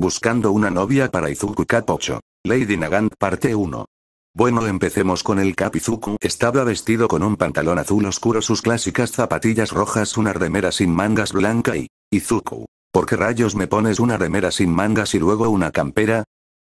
Buscando una novia para Izuku kapocho Lady Nagant parte 1. Bueno, empecemos con el Cap Izuku. Estaba vestido con un pantalón azul oscuro, sus clásicas zapatillas rojas, una remera sin mangas blanca y. Izuku. ¿Por qué rayos me pones una remera sin mangas y luego una campera?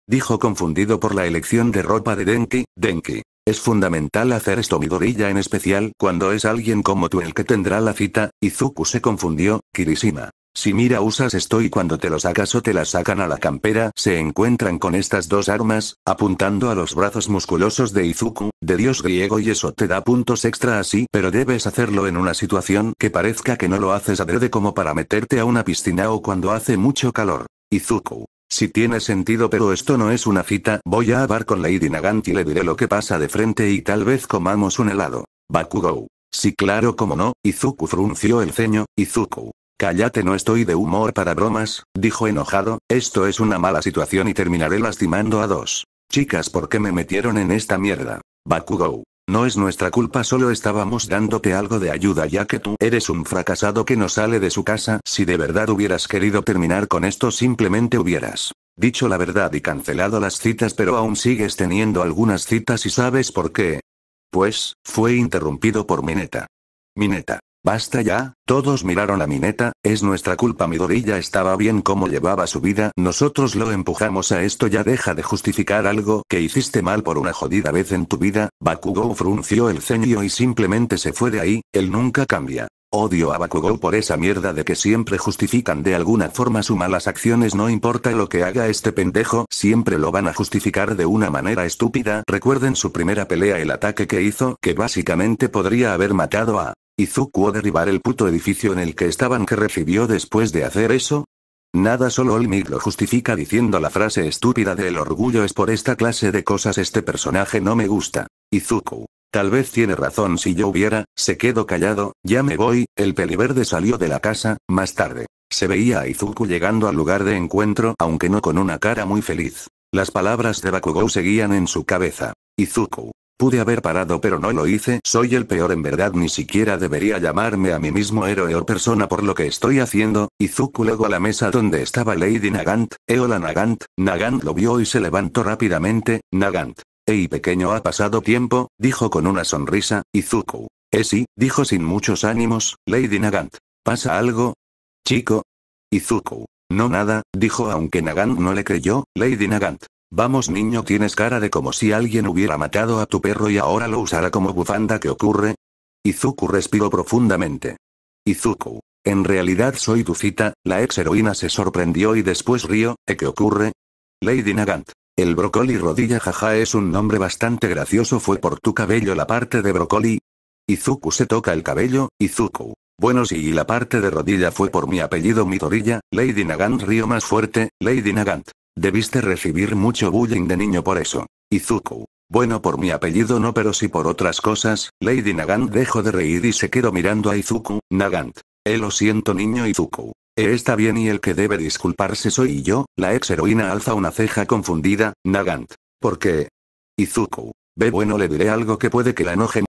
Dijo confundido por la elección de ropa de Denki, Denki. Es fundamental hacer esto Midorilla en especial cuando es alguien como tú el que tendrá la cita, Izuku se confundió, Kirishima. Si mira usas estoy cuando te lo sacas o te la sacan a la campera, se encuentran con estas dos armas, apuntando a los brazos musculosos de Izuku, de dios griego y eso te da puntos extra así, pero debes hacerlo en una situación que parezca que no lo haces a adrede como para meterte a una piscina o cuando hace mucho calor. Izuku. Si tiene sentido pero esto no es una cita, voy a hablar con Lady Nagant y le diré lo que pasa de frente y tal vez comamos un helado. Bakugou. Sí claro como no, Izuku frunció el ceño, Izuku. Cállate, no estoy de humor para bromas, dijo enojado, esto es una mala situación y terminaré lastimando a dos. Chicas, ¿por qué me metieron en esta mierda? Bakugou. No es nuestra culpa, solo estábamos dándote algo de ayuda ya que tú eres un fracasado que no sale de su casa. Si de verdad hubieras querido terminar con esto, simplemente hubieras dicho la verdad y cancelado las citas, pero aún sigues teniendo algunas citas y sabes por qué. Pues, fue interrumpido por Mineta. Mineta. Basta ya, todos miraron a Mineta, es nuestra culpa Midorilla estaba bien como llevaba su vida, nosotros lo empujamos a esto ya deja de justificar algo que hiciste mal por una jodida vez en tu vida, Bakugou frunció el ceño y simplemente se fue de ahí, él nunca cambia. Odio a Bakugou por esa mierda de que siempre justifican de alguna forma su malas acciones no importa lo que haga este pendejo, siempre lo van a justificar de una manera estúpida, recuerden su primera pelea el ataque que hizo, que básicamente podría haber matado a o derribar el puto edificio en el que estaban que recibió después de hacer eso? Nada solo Olmig lo justifica diciendo la frase estúpida de el orgullo es por esta clase de cosas este personaje no me gusta. Izuku. Tal vez tiene razón si yo hubiera, se quedó callado, ya me voy, el peliverde salió de la casa, más tarde. Se veía a Izuku llegando al lugar de encuentro aunque no con una cara muy feliz. Las palabras de Bakugou seguían en su cabeza. Izuku. Pude haber parado pero no lo hice, soy el peor en verdad ni siquiera debería llamarme a mí mismo héroe o persona por lo que estoy haciendo, Izuku luego a la mesa donde estaba Lady Nagant, Eola Nagant, Nagant lo vio y se levantó rápidamente, Nagant. Ey pequeño ha pasado tiempo, dijo con una sonrisa, Izuku. Eh sí, dijo sin muchos ánimos, Lady Nagant. ¿Pasa algo? Chico. Izuku. No nada, dijo aunque Nagant no le creyó, Lady Nagant. Vamos niño, tienes cara de como si alguien hubiera matado a tu perro y ahora lo usará como bufanda, ¿qué ocurre? Izuku respiró profundamente. Izuku. En realidad soy tu cita, la ex heroína se sorprendió y después río, ¿eh, ¿qué ocurre? Lady Nagant. El brocoli rodilla jaja es un nombre bastante gracioso fue por tu cabello la parte de brócoli. Izuku se toca el cabello, Izuku. Bueno sí y la parte de rodilla fue por mi apellido mi Lady Nagant río más fuerte, Lady Nagant. Debiste recibir mucho bullying de niño por eso. Izuku. Bueno, por mi apellido no, pero si por otras cosas. Lady Nagant dejó de reír y se quedó mirando a Izuku. Nagant. Eh, lo siento, niño Izuku. Eh, está bien y el que debe disculparse soy yo. La ex heroína alza una ceja confundida. Nagant. ¿Por qué? Izuku. Ve, bueno, le diré algo que puede que la enoje.